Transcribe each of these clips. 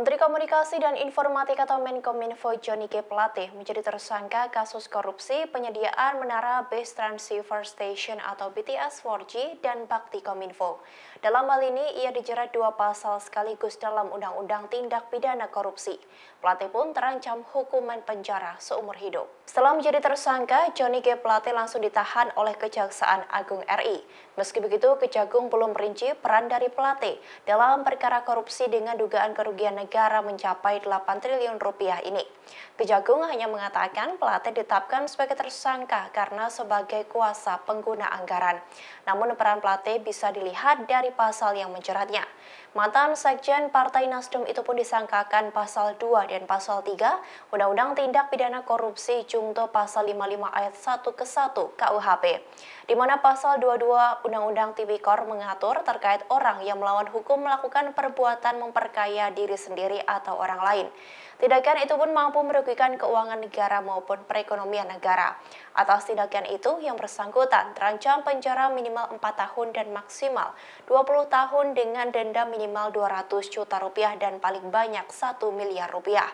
Menteri Komunikasi dan Informatika atau Menkominfo Johnny G. Plate menjadi tersangka kasus korupsi penyediaan menara Base Transceiver Station atau BTS 4G dan Bakti Kominfo. Dalam hal ini, ia dijerat dua pasal sekaligus dalam Undang-Undang Tindak Pidana Korupsi. Plate pun terancam hukuman penjara seumur hidup. Setelah menjadi tersangka, Johnny G. Plate langsung ditahan oleh Kejaksaan Agung RI. Meski begitu, Kejagung belum merinci peran dari Plate dalam perkara korupsi dengan dugaan kerugian negara negara mencapai 8 triliun rupiah ini. Kejagung hanya mengatakan Plate ditetapkan sebagai tersangka karena sebagai kuasa pengguna anggaran. Namun peran Plate bisa dilihat dari pasal yang menjeratnya. Mantan Sekjen Partai Nasdem itu pun disangkakan pasal 2 dan pasal 3 Undang-Undang Tindak Pidana Korupsi Jungto pasal 55 ayat 1 ke 1 KUHP. Di mana pasal 22 Undang-Undang Tipikor mengatur terkait orang yang melawan hukum melakukan perbuatan memperkaya diri sendiri sendiri atau orang lain. Tindakan itu pun mampu merugikan keuangan negara maupun perekonomian negara. Atas tindakan itu, yang bersangkutan terancam penjara minimal 4 tahun dan maksimal 20 tahun dengan denda minimal 200 juta rupiah dan paling banyak 1 miliar rupiah.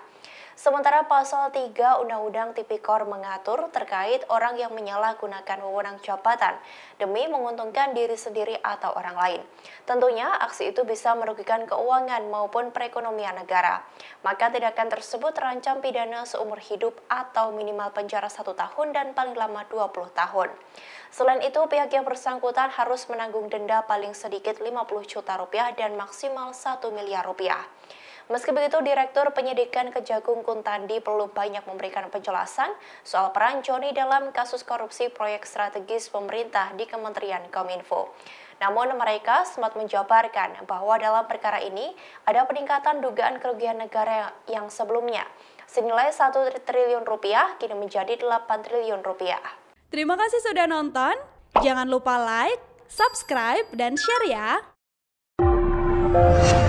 Sementara pasal 3 Undang-Undang Tipikor mengatur terkait orang yang menyalahgunakan wewenang jabatan demi menguntungkan diri sendiri atau orang lain. Tentunya aksi itu bisa merugikan keuangan maupun perekonomian negara. Maka tindakan tersebut terancam pidana seumur hidup atau minimal penjara satu tahun dan paling lama 20 tahun. Selain itu, pihak yang bersangkutan harus menanggung denda paling sedikit 50 juta rupiah dan maksimal 1 miliar rupiah. Meski begitu, Direktur Penyidikan Kejagung Kuntandi perlu banyak memberikan penjelasan soal peran Joni dalam kasus korupsi proyek strategis pemerintah di Kementerian Kominfo. Namun mereka sempat menjabarkan bahwa dalam perkara ini ada peningkatan dugaan kerugian negara yang sebelumnya. Senilai 1 triliun rupiah kini menjadi 8 triliun rupiah. Terima kasih sudah nonton. Jangan lupa like, subscribe, dan share ya.